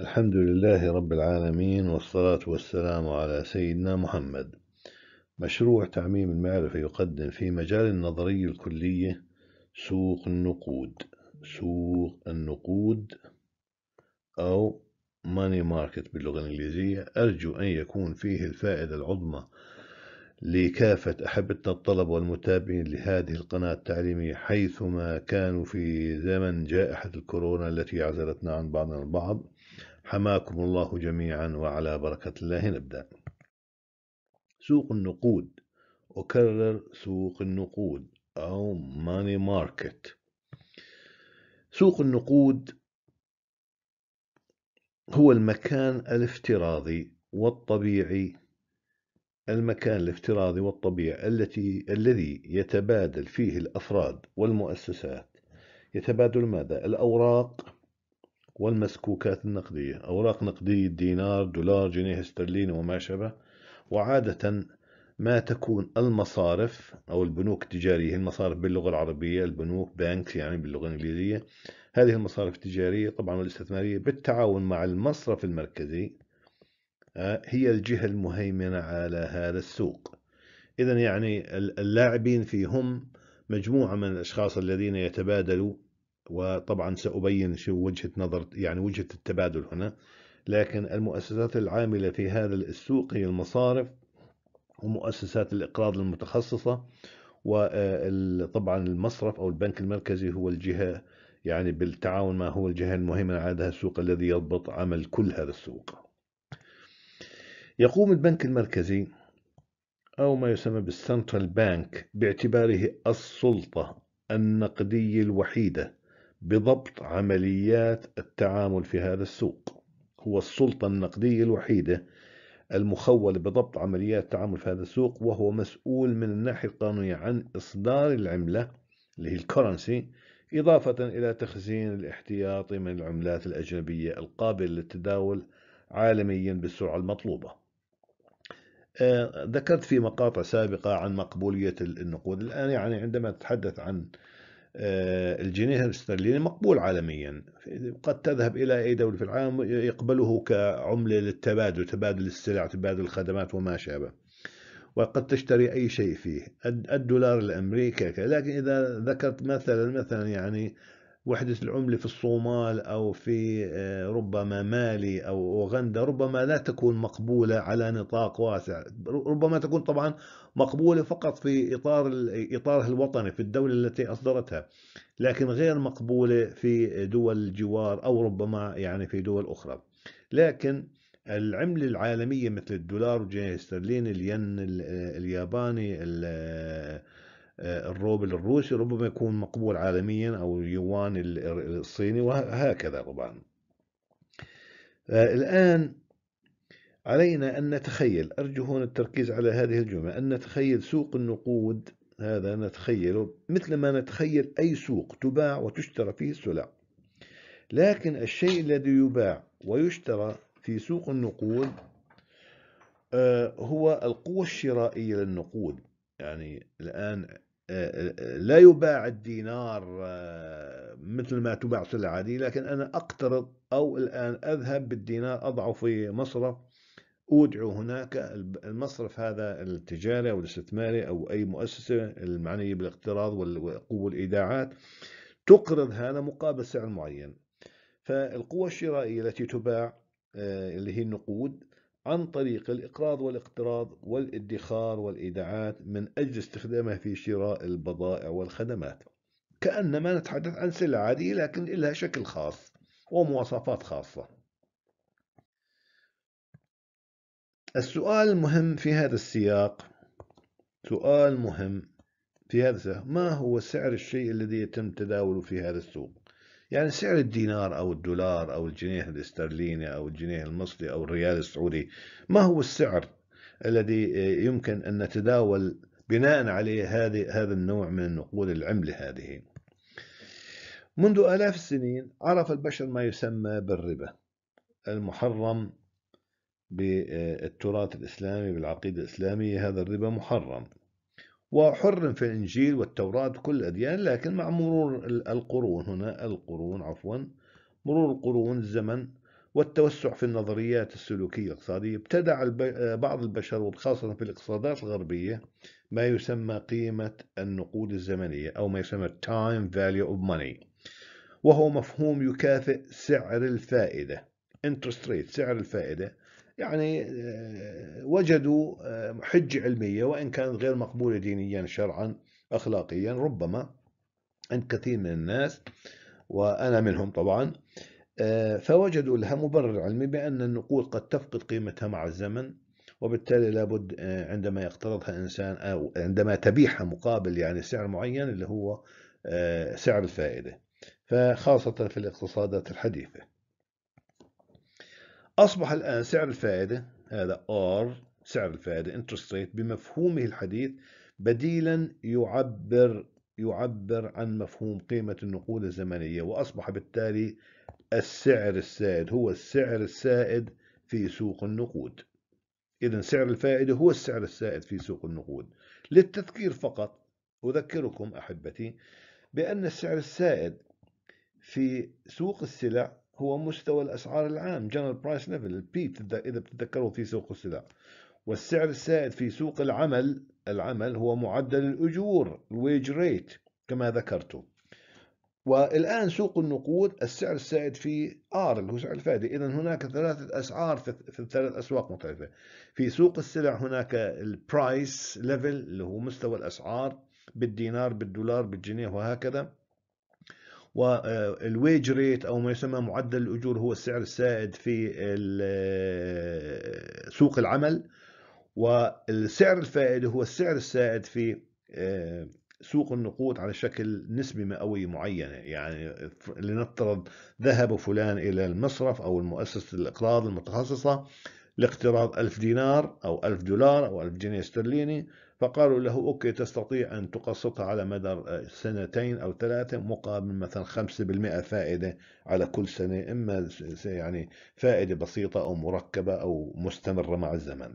الحمد لله رب العالمين والصلاة والسلام على سيدنا محمد مشروع تعميم المعرفة يقدم في مجال النظرية الكلية سوق النقود سوق النقود أو ماني ماركت باللغة الإنجليزية أرجو أن يكون فيه الفائدة العظمى لكافة أحبتنا الطلبة والمتابعين لهذه القناة التعليمية حيثما كانوا في زمن جائحة الكورونا التي عزلتنا عن بعضنا البعض حماكم الله جميعا وعلى بركة الله نبدأ سوق النقود أكرر سوق النقود أو ماني ماركت سوق النقود هو المكان الافتراضي والطبيعي المكان الافتراضي والطبيعي التي الذي يتبادل فيه الأفراد والمؤسسات يتبادل ماذا؟ الأوراق والمسكوكات النقدية أوراق نقدية دينار دولار جنيه استرليني وما شابه وعادة ما تكون المصارف أو البنوك التجارية المصارف باللغة العربية البنوك بانكس يعني باللغة الإنجليزية هذه المصارف التجارية طبعا والاستثمارية بالتعاون مع المصرف المركزي آه، هي الجهة المهيمنة على هذا السوق إذا يعني اللاعبين فيه هم مجموعة من الأشخاص الذين يتبادلوا وطبعا سأبين شو وجهة نظر يعني وجهة التبادل هنا لكن المؤسسات العاملة في هذا السوق هي المصارف ومؤسسات الإقراض المتخصصة وطبعا آه، المصرف أو البنك المركزي هو الجهة يعني بالتعاون ما هو الجهة المهمة على هذا السوق الذي يضبط عمل كل هذا السوق يقوم البنك المركزي أو ما يسمى بالسنترال بانك باعتباره السلطة النقدية الوحيدة بضبط عمليات التعامل في هذا السوق هو السلطة النقدية الوحيدة المخول بضبط عمليات التعامل في هذا السوق وهو مسؤول من الناحية القانونية عن إصدار العملة اللي هي الكرنسي إضافة إلى تخزين الاحتياطي من العملات الأجنبية القابلة للتداول عالميا بالسرعة المطلوبة آه، ذكرت في مقاطع سابقة عن مقبولية النقود الآن يعني عندما تتحدث عن آه، الجنيه الاسترليني مقبول عالميا قد تذهب إلى أي دولة في العالم يقبله كعملة للتبادل تبادل السلع تبادل الخدمات وما شابه وقد تشتري أي شيء فيه الدولار الأمريكي لكن إذا ذكرت مثلا مثلا يعني وحدة العملة في الصومال أو في آه، ربما مالي أو أوغندا ربما لا تكون مقبولة على نطاق واسع ربما تكون طبعا مقبولة فقط في إطار إطارها الوطني في الدولة التي أصدرتها لكن غير مقبولة في دول الجوار أو ربما يعني في دول أخرى لكن العملة العالمية مثل الدولار والجنيه الاسترليني الين آه، الياباني آه، آه، الروبل الروسي ربما يكون مقبول عالميا أو اليوان الصيني وهكذا طبعا آه، الآن علينا أن نتخيل أرجو هنا التركيز على هذه الجملة أن نتخيل سوق النقود هذا نتخيله مثل ما نتخيل أي سوق تباع وتشترى فيه السلع لكن الشيء الذي يباع ويشترى في سوق النقود آه، هو القوة الشرائية للنقود يعني الآن لا يباع الدينار آه، مثل ما تباع سلعة عادية لكن أنا أقترض أو الآن أذهب بالدينار أضعه في مصرف أودعه هناك المصرف هذا التجاري أو الاستثماري أو أي مؤسسة المعنية بالاقتراض والقوة الإيداعات تقرض هذا مقابل سعر معين فالقوة الشرائية التي تباع آه، اللي هي النقود عن طريق الإقراض والاقتراض والادخار والإيداعات من أجل استخدامها في شراء البضائع والخدمات كأنما نتحدث عن سلعة عادية لكن لها شكل خاص ومواصفات خاصة السؤال المهم في هذا السياق سؤال مهم في هذا السياق ما هو سعر الشيء الذي يتم تداوله في هذا السوق يعني سعر الدينار أو الدولار أو الجنيه الاسترليني أو الجنيه المصري أو الريال السعودي ما هو السعر الذي يمكن أن نتداول بناء عليه هذه هذا النوع من النقود العملة هذه منذ آلاف السنين عرف البشر ما يسمى بالربا المحرم بالتراث الإسلامي بالعقيدة الإسلامية هذا الربا محرم وحرم في الإنجيل والتوراة وكل الأديان لكن مع مرور القرون هنا القرون عفوا مرور القرون الزمن والتوسع في النظريات السلوكية الاقتصادية ابتدع آه، بعض البشر وخاصة في الاقتصادات الغربية ما يسمى قيمة النقود الزمنية أو ما يسمى time value of money وهو مفهوم يكافئ سعر الفائدة interest rate سعر الفائدة يعني آه، وجدوا آه، حجة علمية وإن كانت غير مقبولة دينيا شرعا أخلاقيا ربما عند كثير من الناس وأنا منهم طبعا آه، فوجدوا لها مبرر علمي بأن النقود قد تفقد قيمتها مع الزمن وبالتالي لابد عندما يقترضها إنسان أو عندما تبيعها مقابل يعني سعر معين اللي هو سعر الفائدة فخاصة في الاقتصادات الحديثة أصبح الآن سعر الفائدة هذا R سعر الفائدة interest rate بمفهومه الحديث بديلا يعبر يعبر عن مفهوم قيمة النقود الزمنية وأصبح بالتالي السعر السائد هو السعر السائد في سوق النقود إذا سعر الفائدة هو السعر السائد في سوق النقود للتذكير فقط أذكركم أحبتي بأن السعر السائد في سوق السلع هو مستوى الأسعار العام General Price Level البي إذا بتتذكروا في سوق السلع والسعر السائد في سوق العمل العمل هو معدل الأجور الويج ريت كما ذكرت والآن سوق النقود السعر السائد في آر اللي هو سعر الفائدة إذا هناك ثلاثة أسعار في ثلاث أسواق مختلفة في سوق السلع هناك البرايس ليفل اللي هو مستوى الأسعار بالدينار بالدولار بالجنيه وهكذا والويج ريت او ما يسمى معدل الاجور هو السعر السائد في آه، سوق العمل والسعر الفائد هو السعر السائد في آه، سوق النقود على شكل نسبة مئوية معينة يعني لنفترض ذهب فلان إلى المصرف أو مؤسسة الإقراض المتخصصة لاقتراض ألف دينار أو ألف دولار أو ألف جنيه استرليني فقالوا له أوكي تستطيع أن تقسطها على مدار آه، سنتين أو ثلاثة مقابل مثلا خمسة بالمئة فائدة على كل سنة إما يعني فائدة بسيطة أو مركبة أو مستمرة مع الزمن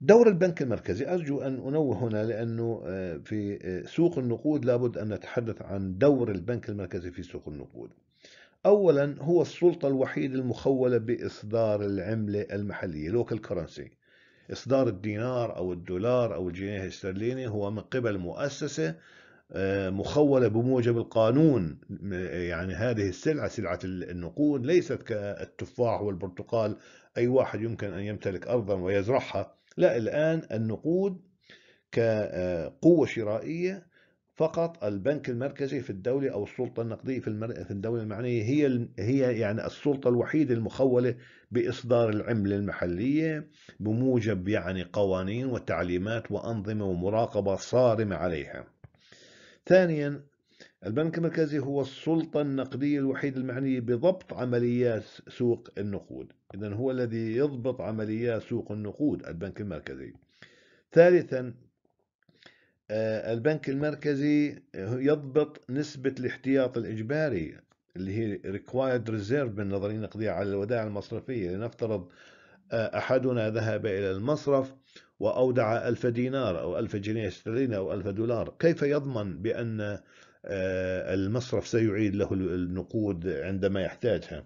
دور البنك المركزي أرجو أن أنوه هنا لأنه آه، في آه، سوق النقود لابد أن نتحدث عن دور البنك المركزي في سوق النقود أولا هو السلطة الوحيدة المخولة بإصدار العملة المحلية لوكال كرنسي إصدار الدينار أو الدولار أو الجنيه الاسترليني هو من قبل مؤسسة آه، مخولة بموجب القانون آه، يعني هذه السلعة سلعة النقود ليست كالتفاح والبرتقال أي واحد يمكن أن يمتلك أرضا ويزرعها لا الآن النقود كقوة شرائية فقط البنك المركزي في الدولة أو السلطة النقدية في, المر... في الدولة المعنية هي هي يعني السلطة الوحيدة المخولة بإصدار العملة المحلية بموجب يعني قوانين وتعليمات وأنظمة ومراقبة صارمة عليها. ثانيا البنك المركزي هو السلطة النقدية الوحيدة المعنية بضبط عمليات سوق النقود إذا هو الذي يضبط عمليات سوق النقود البنك المركزي ثالثا آه، البنك المركزي يضبط نسبة الاحتياط الإجباري اللي هي required reserve بالنظرية النقدية على الودائع المصرفية لنفترض آه، أحدنا ذهب إلى المصرف وأودع ألف دينار أو ألف جنيه استرليني أو ألف دولار كيف يضمن بأن آه، المصرف سيعيد له النقود عندما يحتاجها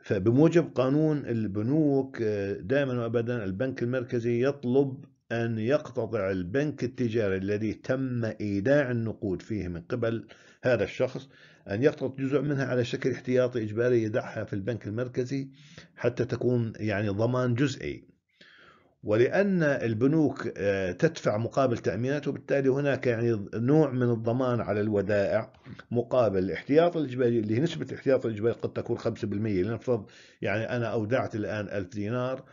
فبموجب قانون البنوك دائما وابدا البنك المركزي يطلب أن يقتطع البنك التجاري الذي تم إيداع النقود فيه من قبل هذا الشخص أن يقتطع جزء منها على شكل احتياطي إجباري يدعها في البنك المركزي حتى تكون يعني ضمان جزئي ولأن البنوك آه، تدفع مقابل تأمينات وبالتالي هناك يعني نوع من الضمان على الودائع مقابل الاحتياط الإجباري اللي هي نسبة الاحتياط الإجباري قد تكون 5% لنفرض يعني أنا أودعت الآن 1000 دينار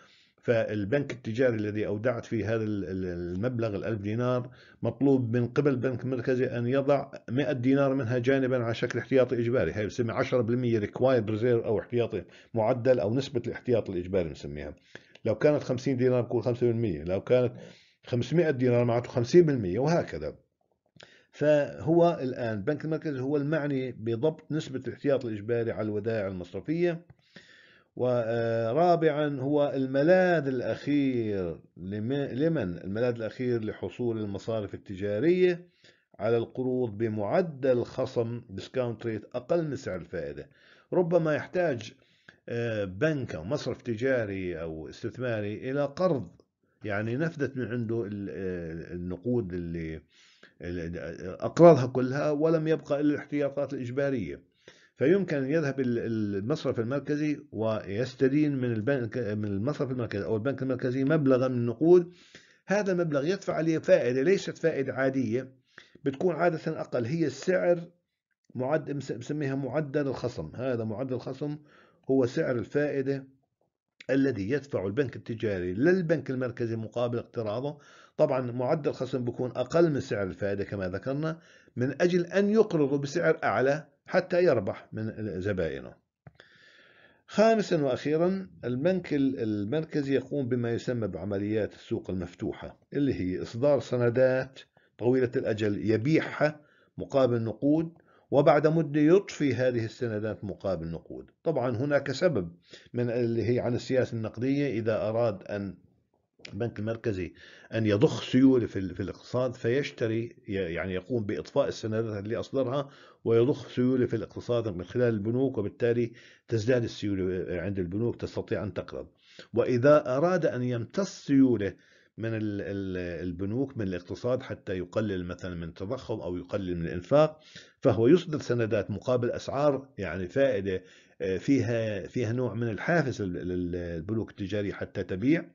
فالبنك التجاري الذي أودعت فيه هذا المبلغ الألف دينار مطلوب من قبل البنك المركزي أن يضع 100 دينار منها جانبا على شكل احتياطي إجباري هي بسمي 10% ريكوايرد ريزيرف أو احتياطي معدل أو نسبة الاحتياط الإجباري بنسميها لو كانت 50 دينار بكون 5% لو كانت 500 دينار معناته 50% وهكذا فهو الآن البنك المركزي هو المعني بضبط نسبة الاحتياط الإجباري على الودائع المصرفية ورابعا هو الملاذ الأخير لمن الملاذ الأخير لحصول المصارف التجارية على القروض بمعدل خصم ديسكاونت ريت أقل من سعر الفائدة ربما يحتاج آه، بنك أو مصرف تجاري أو استثماري إلى قرض يعني نفذت من عنده آه، النقود اللي أقراضها كلها ولم يبقى إلا الاحتياطات الإجبارية فيمكن أن يذهب المصرف المركزي ويستدين من البنك من المصرف المركزي أو البنك المركزي مبلغا من النقود هذا المبلغ يدفع عليه فائدة ليست فائدة عادية بتكون عادة أقل هي السعر معد بسميها معدل الخصم هذا معدل الخصم هو سعر الفائدة الذي يدفع البنك التجاري للبنك المركزي مقابل اقتراضه طبعا معدل الخصم بيكون أقل من سعر الفائدة كما ذكرنا من أجل أن يقرضوا بسعر أعلى حتى يربح من زبائنه خامسا وأخيرا البنك المركزي يقوم بما يسمى بعمليات السوق المفتوحة اللي هي إصدار سندات طويلة الأجل يبيعها مقابل نقود وبعد مدة يطفي هذه السندات مقابل نقود طبعا هناك سبب من اللي هي عن السياسة النقدية إذا أراد أن البنك المركزي أن يضخ سيولة في, في الاقتصاد فيشتري يعني يقوم بإطفاء السندات اللي أصدرها ويضخ سيولة في الاقتصاد من خلال البنوك وبالتالي تزداد السيولة عند البنوك تستطيع أن تقرض وإذا أراد أن يمتص سيولة من البنوك من الاقتصاد حتى يقلل مثلا من التضخم او يقلل من الانفاق فهو يصدر سندات مقابل اسعار يعني فائده آه، فيها فيها نوع من الحافز للبنوك التجاريه حتى تبيع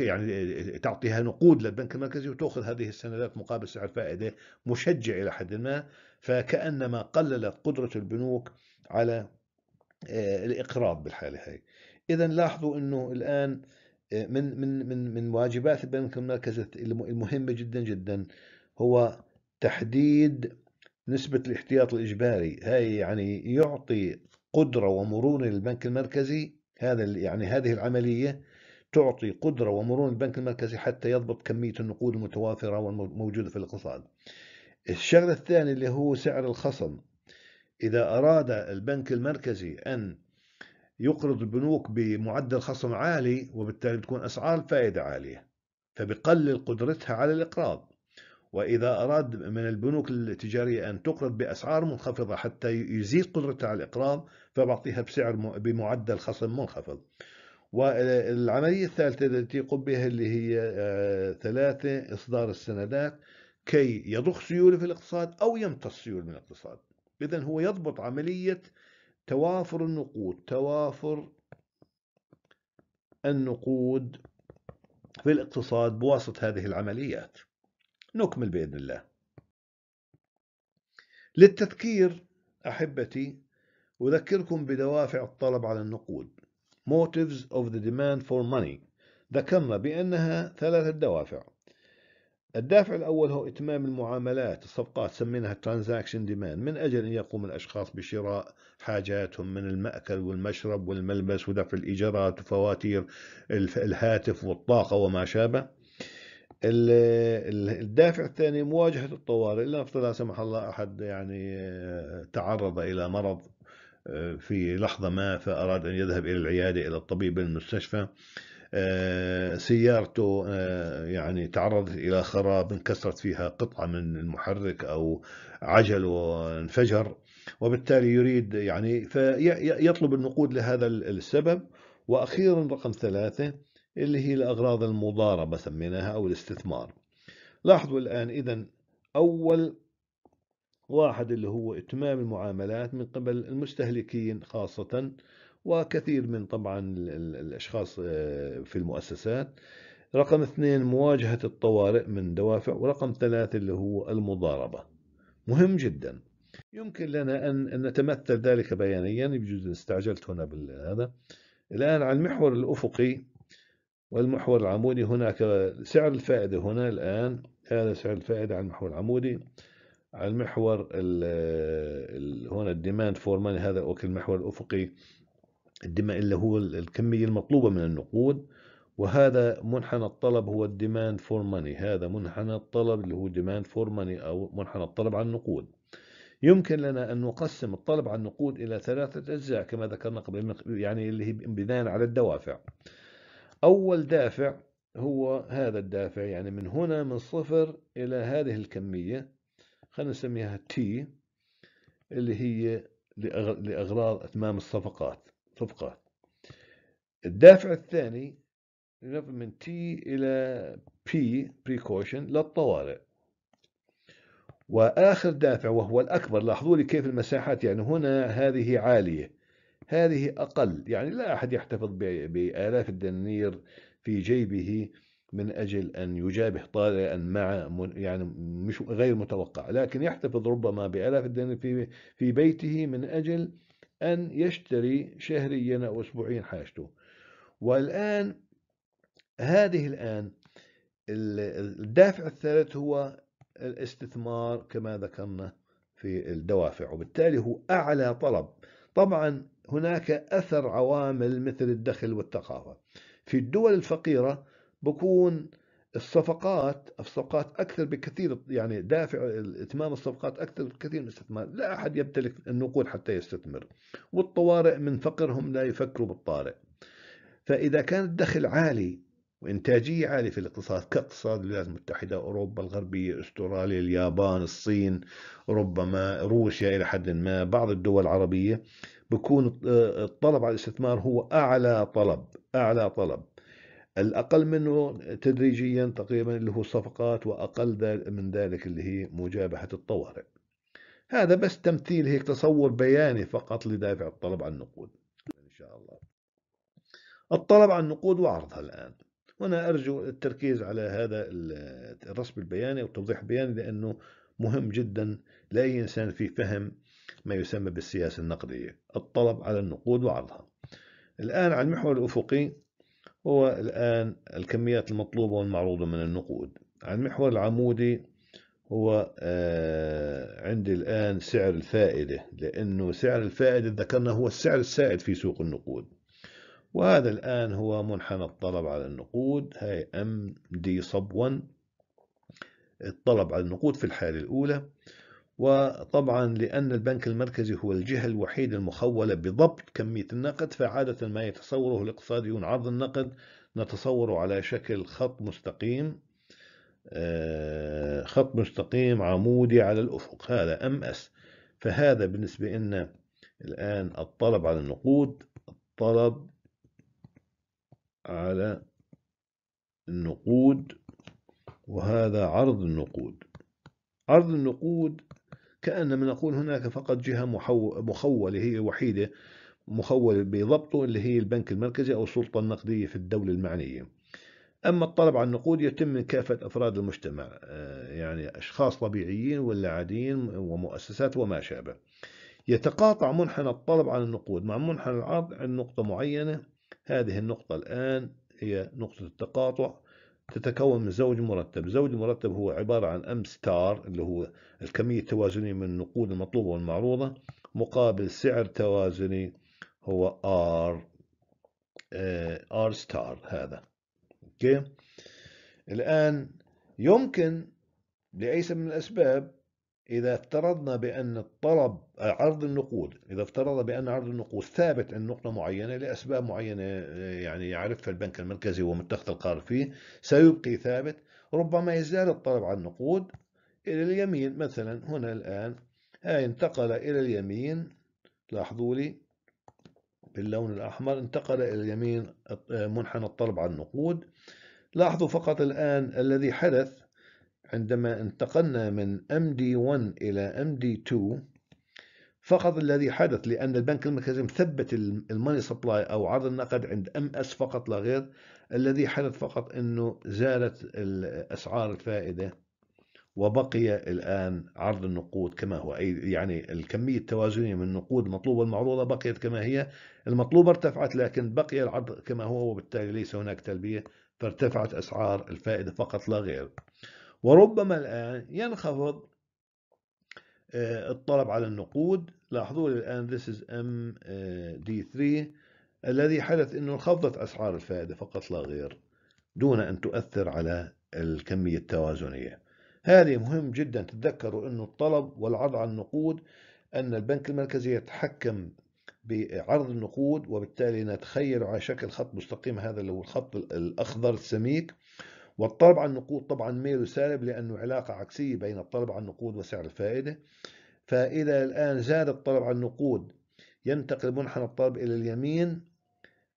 يعني تعطيها نقود للبنك المركزي وتأخذ هذه السندات مقابل سعر فائدة مشجع إلى حد ما فكأنما قللت قدرة البنوك على الإقراض بالحالة هاي إذا لاحظوا أنه الآن من من من من واجبات البنك المركزي المهمة جدا جدا هو تحديد نسبة الاحتياط الإجباري هاي يعني يعطي قدرة ومرونة للبنك المركزي هذا يعني هذه العملية تعطي قدرة ومرونة البنك المركزي حتى يضبط كمية النقود المتوافرة والموجودة في الاقتصاد الشغلة الثانية اللي هو سعر الخصم إذا أراد البنك المركزي أن يقرض البنوك بمعدل خصم عالي وبالتالي تكون أسعار الفائدة عالية فبقلل قدرتها على الإقراض وإذا أراد من البنوك التجارية أن تقرض بأسعار منخفضة حتى يزيد قدرتها على الإقراض فبعطيها بسعر بمعدل خصم منخفض والعملية الثالثة التي يقوم بها اللي هي آه، ثلاثة إصدار السندات كي يضخ سيولة في الاقتصاد أو يمتص سيولة من الاقتصاد إذا هو يضبط عملية توافر النقود توافر النقود في الاقتصاد بواسطة هذه العمليات نكمل بإذن الله للتذكير أحبتي أذكركم بدوافع الطلب على النقود motives of the demand for money ذكرنا بأنها ثلاثة دوافع الدافع الأول هو إتمام المعاملات الصفقات سميناها transaction demand من أجل أن يقوم الأشخاص بشراء حاجاتهم من المأكل والمشرب والملبس ودفع الإيجارات وفواتير الهاتف والطاقة وما شابه الدافع الثاني مواجهة الطوارئ لا سمح الله أحد يعني آه، تعرض إلى مرض في لحظة ما فأراد أن يذهب إلى العيادة إلى الطبيب المستشفى آه، سيارته آه، يعني تعرضت إلى خراب انكسرت فيها قطعة من المحرك أو عجله انفجر وبالتالي يريد يعني فيطلب النقود لهذا السبب وأخيرا رقم ثلاثة اللي هي الأغراض المضاربة سميناها أو الاستثمار لاحظوا الآن إذا أول واحد اللي هو إتمام المعاملات من قبل المستهلكين خاصة وكثير من طبعا الأشخاص آه، في المؤسسات رقم اثنين مواجهة الطوارئ من دوافع ورقم ثلاثة اللي هو المضاربة مهم جدا يمكن لنا أن نتمثل ذلك بيانيا يجوز استعجلت هنا بالهذا الآن على المحور الأفقي والمحور العمودي هناك سعر الفائدة هنا الآن هذا سعر الفائدة على المحور العمودي على المحور هون الديماند فور ماني هذا اوكي المحور الافقي الدماء اللي هو الكمية المطلوبة من النقود وهذا منحنى الطلب هو الديماند فور ماني هذا منحنى الطلب اللي هو ديماند فور ماني أو منحنى الطلب على النقود يمكن لنا أن نقسم الطلب على النقود إلى ثلاثة أجزاء كما ذكرنا قبل يعني اللي هي بناء على الدوافع أول دافع هو هذا الدافع يعني من هنا من صفر إلى هذه الكمية خلينا نسميها تي اللي هي لأغراض إتمام الصفقات صفقات الدافع الثاني من تي إلى بي بريكوشن للطوارئ وآخر دافع وهو الأكبر لاحظوا لي كيف المساحات يعني هنا هذه عالية هذه أقل يعني لا أحد يحتفظ بآلاف الدنانير في جيبه من أجل أن يجابه طارئا مع يعني مش غير متوقع لكن يحتفظ ربما بألاف الدنانير في, في بيته من أجل أن يشتري شهريا أو أسبوعيا حاجته والآن هذه الآن الدافع الثالث هو الاستثمار كما ذكرنا في الدوافع وبالتالي هو أعلى طلب طبعا هناك أثر عوامل مثل الدخل والثقافة في الدول الفقيرة بكون الصفقات الصفقات اكثر بكثير يعني دافع اتمام الصفقات اكثر بكثير من الاستثمار، لا احد يمتلك النقود حتى يستثمر، والطوارئ من فقرهم لا يفكروا بالطارئ. فاذا كان الدخل عالي وانتاجيه عاليه في الاقتصاد كاقتصاد الولايات المتحده، اوروبا الغربيه، استراليا، اليابان، الصين، ربما روسيا الى حد ما، بعض الدول العربيه، بكون الطلب على الاستثمار هو اعلى طلب، اعلى طلب. الأقل منه تدريجيا تقريبا اللي هو الصفقات وأقل من ذلك اللي هي مجابهة الطوارئ هذا بس تمثيل هيك تصور بياني فقط لدافع الطلب على النقود إن شاء الله الطلب على النقود وعرضها الآن وأنا أرجو التركيز على هذا الرسم البياني والتوضيح البياني لأنه مهم جدا لأي إنسان في فهم ما يسمى بالسياسة النقدية الطلب على النقود وعرضها الآن على المحور الأفقي هو الآن الكميات المطلوبة والمعروضة من النقود على المحور العمودي هو آه، عندي الآن سعر الفائدة لأنه سعر الفائدة ذكرنا هو السعر السائد في سوق النقود وهذا الآن هو منحنى الطلب على النقود هاي ام دي صب 1 الطلب على النقود في الحالة الأولى وطبعا لأن البنك المركزي هو الجهة الوحيدة المخولة بضبط كمية النقد فعادة ما يتصوره الاقتصاديون عرض النقد نتصوره على شكل خط مستقيم آه، خط مستقيم عمودي على الأفق هذا أم أس فهذا بالنسبة لنا الآن الطلب على النقود الطلب على النقود وهذا عرض النقود عرض النقود كأنما نقول هناك فقط جهة مخولة هي وحيدة مخولة بضبطه اللي هي البنك المركزي أو السلطة النقدية في الدولة المعنية أما الطلب على النقود يتم من كافة أفراد المجتمع آه، يعني أشخاص طبيعيين ولا عاديين ومؤسسات وما شابه يتقاطع منحنى الطلب على النقود مع منحنى العرض عند نقطة معينة هذه النقطة الآن هي نقطة التقاطع تتكون من زوج مرتب زوج مرتب هو عبارة عن أم ستار اللي هو الكمية التوازنية من النقود المطلوبة والمعروضة مقابل سعر توازني هو R آه R ستار هذا أوكي الآن يمكن لأي سبب من الأسباب إذا افترضنا بأن الطلب عرض النقود إذا افترضنا بأن عرض النقود ثابت عند نقطة معينة لأسباب معينة يعني يعرفها البنك المركزي ومتخذ القرار فيه سيبقي ثابت ربما يزداد الطلب على النقود إلى اليمين مثلا هنا الآن هاي آه، انتقل إلى اليمين لاحظوا لي باللون الأحمر انتقل إلى اليمين آه، منحنى الطلب على النقود لاحظوا فقط الآن الذي حدث عندما انتقلنا من MD1 إلى MD2 فقط الذي حدث لأن البنك المركزي مثبت الماني سبلاي أو عرض النقد عند MS فقط لا غير الذي حدث فقط أنه زالت أسعار الفائدة وبقي الآن عرض النقود كما هو أي يعني الكمية التوازنية من النقود المطلوبة والمعروضة بقيت كما هي المطلوبة ارتفعت لكن بقي العرض كما هو وبالتالي ليس هناك تلبية فارتفعت أسعار الفائدة فقط لا غير وربما الآن ينخفض آه، الطلب على النقود لاحظوا الآن this is MD3 الذي حدث أنه انخفضت أسعار الفائدة فقط لا غير دون أن تؤثر على الكمية التوازنية هذه مهم جدا تتذكروا أنه الطلب والعرض على النقود أن البنك المركزي يتحكم بعرض النقود وبالتالي نتخيل على شكل خط مستقيم هذا اللي هو الخط الأخضر السميك والطلب على النقود طبعا ميل وسالب لأنه علاقة عكسية بين الطلب على النقود وسعر الفائدة فإذا الآن زاد الطلب على النقود ينتقل منحنى الطلب إلى اليمين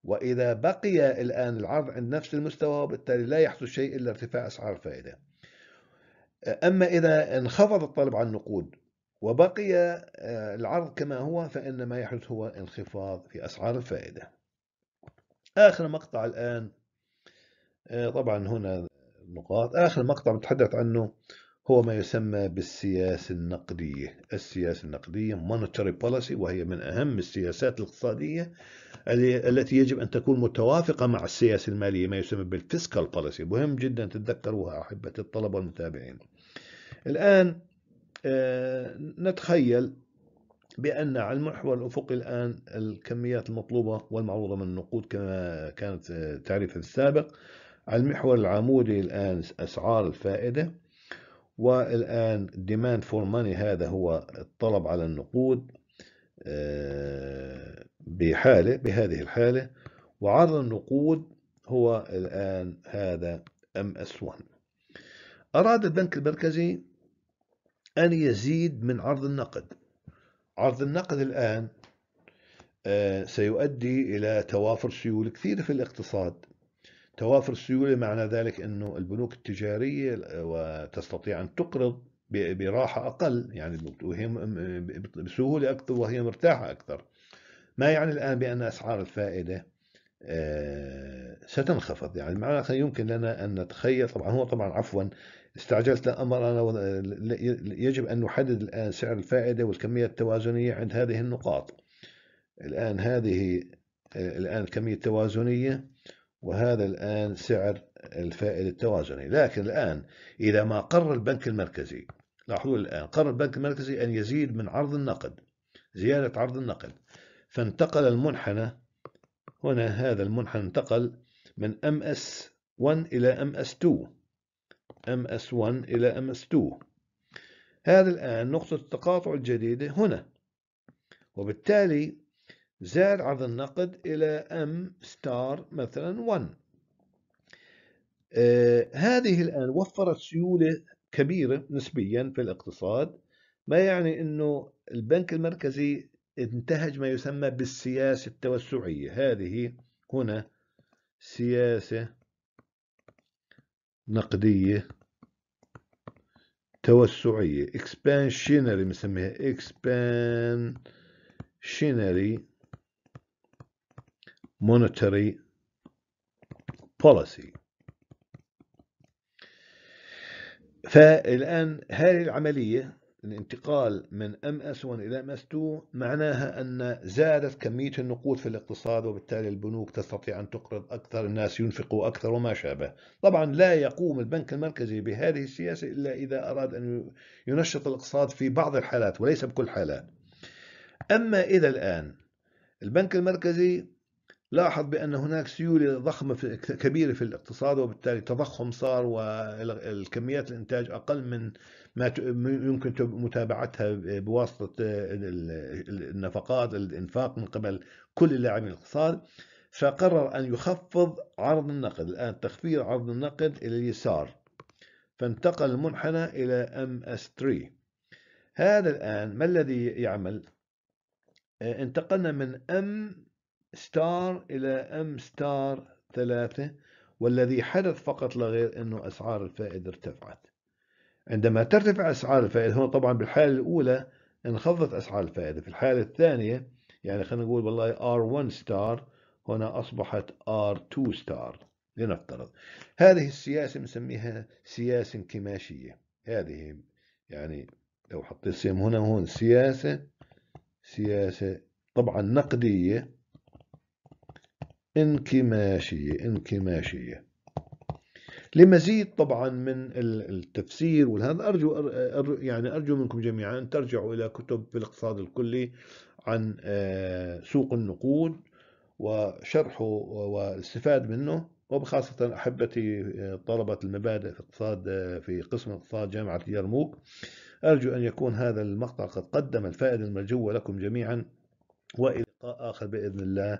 وإذا بقي الآن العرض عند نفس المستوى وبالتالي لا يحدث شيء إلا ارتفاع أسعار الفائدة أما إذا انخفض الطلب على النقود وبقي آه، العرض كما هو فإن ما يحدث هو انخفاض في أسعار الفائدة آخر مقطع الآن آه، طبعا هنا نقاط آخر مقطع بتحدث عنه هو ما يسمى بالسياسة النقدية السياسة النقدية monetary policy وهي من أهم السياسات الاقتصادية التي يجب أن تكون متوافقة مع السياسة المالية ما يسمى بالفيسكال policy مهم جدا تتذكروها أحبة الطلبة والمتابعين الآن آه، نتخيل بأن على المحور الأفقي الآن الكميات المطلوبة والمعروضة من النقود كما كانت آه، تعريف السابق على المحور العمودي الآن أسعار الفائدة والآن demand for money هذا هو الطلب على النقود آه، بحالة بهذه الحالة وعرض النقود هو الآن هذا MS1 أراد البنك المركزي أن يزيد من عرض النقد عرض النقد الآن آه، سيؤدي إلى توافر سيول كثيرة في الاقتصاد توافر السيولة معنى ذلك أنه البنوك التجارية آه، وتستطيع أن تقرض براحة أقل يعني وهي بسهولة أكثر وهي مرتاحة أكثر ما يعني الآن بأن أسعار الفائدة آه، ستنخفض يعني معناها يمكن لنا أن نتخيل طبعا هو طبعا عفوا استعجلت الأمر أنا يجب أن نحدد الآن سعر الفائدة والكمية التوازنية عند هذه النقاط الآن هذه آه، الآن الكمية التوازنية وهذا الآن سعر الفائد التوازني لكن الآن إذا ما قرر البنك المركزي لاحظوا الآن قرر البنك المركزي أن يزيد من عرض النقد زيادة عرض النقد فانتقل المنحنى هنا هذا المنحنى انتقل من MS1 إلى MS2 MS1 إلى MS2 هذا الآن نقطة التقاطع الجديدة هنا وبالتالي زاد عرض النقد إلى M star مثلا 1 آه، هذه الآن وفرت سيولة كبيرة نسبيا في الاقتصاد ما يعني أنه البنك المركزي انتهج ما يسمى بالسياسة التوسعية هذه هنا سياسة نقدية توسعية expansionary بنسميها expansionary monetary policy فالآن هذه العملية الانتقال من MS1 إلى MS2 معناها أن زادت كمية النقود في الاقتصاد وبالتالي البنوك تستطيع أن تقرض أكثر الناس ينفقوا أكثر وما شابه طبعا لا يقوم البنك المركزي بهذه السياسة إلا إذا أراد أن ينشط الاقتصاد في بعض الحالات وليس بكل حالات أما إذا الآن البنك المركزي لاحظ بأن هناك سيولة ضخمة في كبيرة في الاقتصاد وبالتالي تضخم صار والكميات الإنتاج أقل من ما يمكن متابعتها بواسطة آه، النفقات الإنفاق من قبل كل اللاعبين الاقتصاد فقرر أن يخفض عرض النقد الآن تخفيض عرض النقد إلى اليسار فانتقل المنحنى إلى ام اس 3 هذا الآن ما الذي يعمل؟ آه، انتقلنا من ام ستار إلى أم ستار ثلاثة والذي حدث فقط لغير أنه أسعار الفائدة ارتفعت عندما ترتفع أسعار الفائدة هنا طبعا بالحالة الأولى انخفضت أسعار الفائدة في الحالة الثانية يعني خلينا نقول والله R1 ستار هنا أصبحت R2 ستار لنفترض هذه السياسة بنسميها سياسة انكماشية هذه يعني لو حطيت سهم هنا وهون سياسة سياسة طبعا نقدية انكماشية انكماشية لمزيد طبعا من التفسير والهذا أرجو يعني أرجو منكم جميعا أن ترجعوا إلى كتب في الاقتصاد الكلي عن آه، سوق النقود وشرحه والاستفاد منه وبخاصة أحبتي آه، طلبة المبادئ في اقتصاد آه، في قسم اقتصاد جامعة اليرموك أرجو أن يكون هذا المقطع قد قدم الفائدة المرجوة لكم جميعا وإلى لقاء آخر بإذن الله